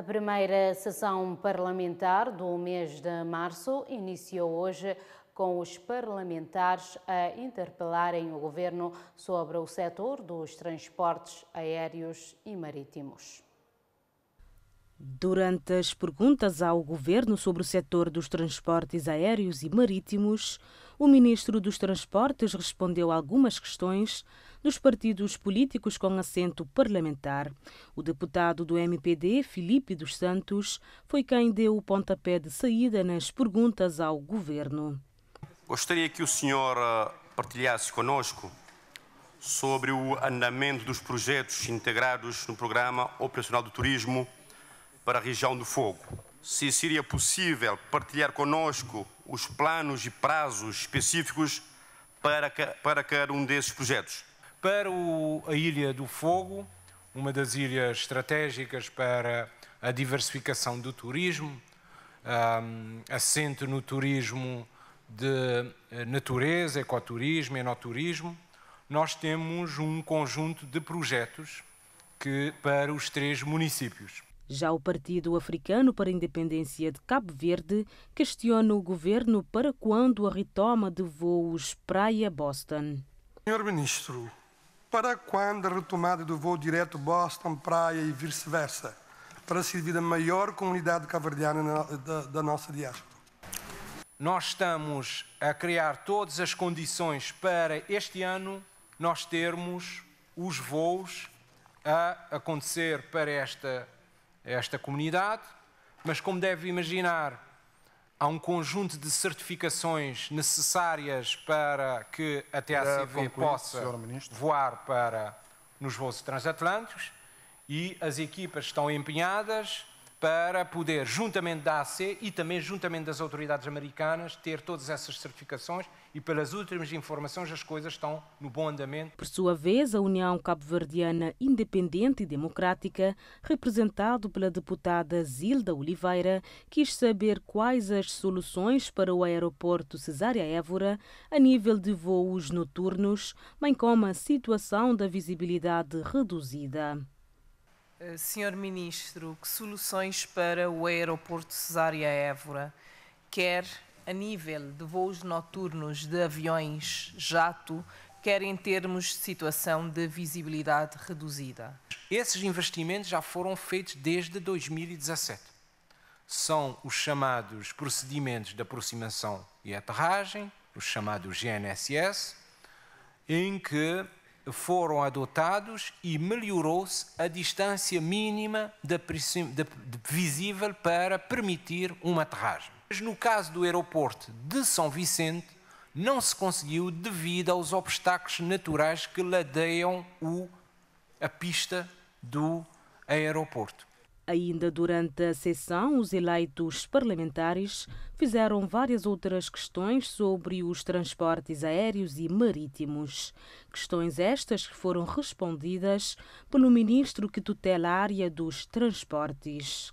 A primeira sessão parlamentar do mês de março iniciou hoje com os parlamentares a interpelarem o governo sobre o setor dos transportes aéreos e marítimos. Durante as perguntas ao governo sobre o setor dos transportes aéreos e marítimos, o ministro dos Transportes respondeu a algumas questões dos partidos políticos com assento parlamentar. O deputado do MPD, Felipe dos Santos, foi quem deu o pontapé de saída nas perguntas ao governo. Gostaria que o senhor eh, partilhasse conosco sobre o andamento dos projetos integrados no Programa Operacional do Turismo para a região do fogo. Se seria possível partilhar conosco os planos e prazos específicos para, para cada um desses projetos. Para o, a Ilha do Fogo, uma das ilhas estratégicas para a diversificação do turismo, um, no turismo de eh, natureza, ecoturismo, enoturismo, nós temos um conjunto de projetos que, para os três municípios. Já o Partido Africano para a Independência de Cabo Verde questiona o governo para quando a retoma de voos praia-Boston. Senhor Ministro, para quando a retomada do voo direto Boston-Praia e vice-versa, para servir a maior comunidade cabo-verdiana da nossa diáspora? Nós estamos a criar todas as condições para este ano nós termos os voos a acontecer para esta esta comunidade, mas como deve imaginar, há um conjunto de certificações necessárias para que a TACV possa voar para nos voos transatlânticos e as equipas estão empenhadas para poder, juntamente da AC e também juntamente das autoridades americanas, ter todas essas certificações e, pelas últimas informações, as coisas estão no bom andamento. Por sua vez, a União Cabo-Verdiana Independente e Democrática, representado pela deputada Zilda Oliveira, quis saber quais as soluções para o aeroporto Cesária Évora a nível de voos noturnos, bem como a situação da visibilidade reduzida. Eh, senhor Ministro, que soluções para o aeroporto Cesária-Évora, quer a nível de voos noturnos de aviões jato, quer em termos de situação de visibilidade reduzida? Esses investimentos já foram feitos desde 2017. São os chamados procedimentos de aproximação e aterragem, os chamados GNSS, em que foram adotados e melhorou-se a distância mínima de, de, de, visível para permitir uma aterragem. Mas no caso do aeroporto de São Vicente, não se conseguiu devido aos obstáculos naturais que ladeiam o, a pista do aeroporto. Ainda durante a sessão, os eleitos parlamentares fizeram várias outras questões sobre os transportes aéreos e marítimos. Questões estas que foram respondidas pelo ministro que tutela a área dos transportes.